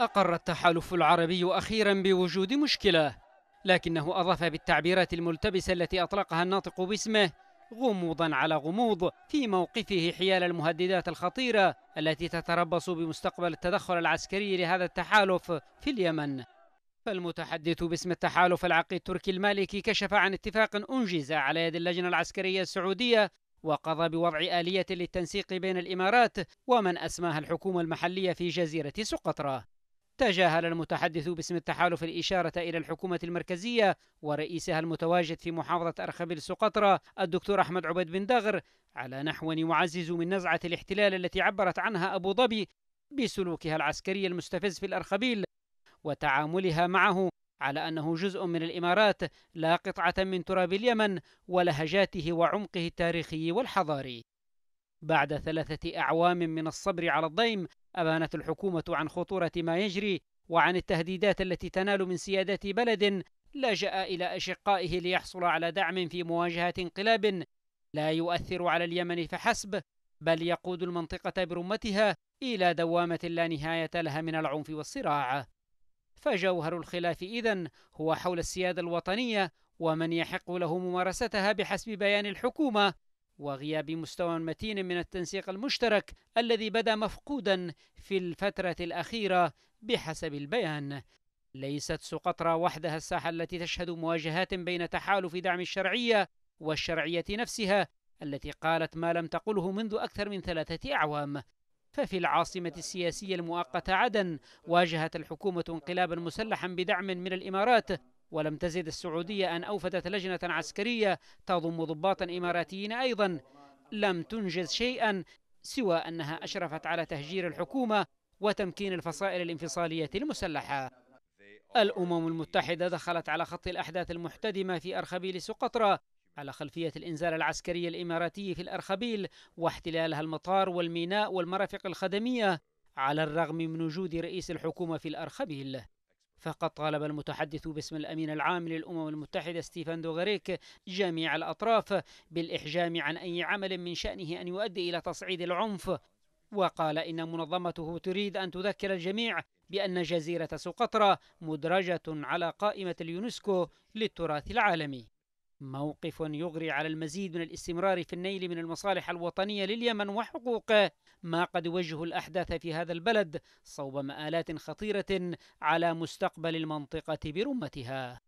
أقر التحالف العربي أخيرا بوجود مشكلة لكنه أضاف بالتعبيرات الملتبسة التي أطلقها الناطق باسمه غموضا على غموض في موقفه حيال المهددات الخطيرة التي تتربص بمستقبل التدخل العسكري لهذا التحالف في اليمن فالمتحدث باسم التحالف العقيد التركي المالكي كشف عن اتفاق أنجز على يد اللجنة العسكرية السعودية وقضى بوضع آلية للتنسيق بين الإمارات ومن أسماها الحكومة المحلية في جزيرة سقطرة تجاهل المتحدث باسم التحالف الإشارة إلى الحكومة المركزية ورئيسها المتواجد في محافظة أرخبيل سقطرى الدكتور أحمد عبيد بن دغر على نحو يعزز من نزعة الاحتلال التي عبرت عنها أبو ظبي بسلوكها العسكري المستفز في الأرخبيل وتعاملها معه على أنه جزء من الإمارات لا قطعة من تراب اليمن ولهجاته وعمقه التاريخي والحضاري بعد ثلاثة أعوام من الصبر على الضيم أبانت الحكومة عن خطورة ما يجري وعن التهديدات التي تنال من سيادة بلد لجأ إلى أشقائه ليحصل على دعم في مواجهة انقلاب لا يؤثر على اليمن فحسب بل يقود المنطقة برمتها إلى دوامة لا نهاية لها من العنف والصراع فجوهر الخلاف إذن هو حول السيادة الوطنية ومن يحق له ممارستها بحسب بيان الحكومة وغياب مستوى متين من التنسيق المشترك الذي بدا مفقودا في الفترة الأخيرة بحسب البيان ليست سقطرى وحدها الساحة التي تشهد مواجهات بين تحالف دعم الشرعية والشرعية نفسها التي قالت ما لم تقله منذ أكثر من ثلاثة أعوام ففي العاصمة السياسية المؤقتة عدن واجهت الحكومة انقلابا مسلحا بدعم من الإمارات ولم تزد السعودية أن أوفدت لجنة عسكرية تضم ضباطا إماراتيين أيضا لم تنجز شيئا سوى أنها أشرفت على تهجير الحكومة وتمكين الفصائل الانفصالية المسلحة الأمم المتحدة دخلت على خط الأحداث المحتدمة في أرخبيل سقطرى على خلفية الإنزال العسكري الإماراتي في الأرخبيل واحتلالها المطار والميناء والمرافق الخدمية على الرغم من وجود رئيس الحكومة في الأرخبيل فقد طالب المتحدث باسم الأمين العام للأمم المتحدة ستيفان دوغريك جميع الأطراف بالإحجام عن أي عمل من شأنه أن يؤدي إلى تصعيد العنف وقال إن منظمته تريد أن تذكر الجميع بأن جزيرة سقطرى مدرجة على قائمة اليونسكو للتراث العالمي موقف يغري على المزيد من الاستمرار في النيل من المصالح الوطنية لليمن وحقوقه ما قد يوجه الأحداث في هذا البلد صوب مآلات خطيرة على مستقبل المنطقة برمتها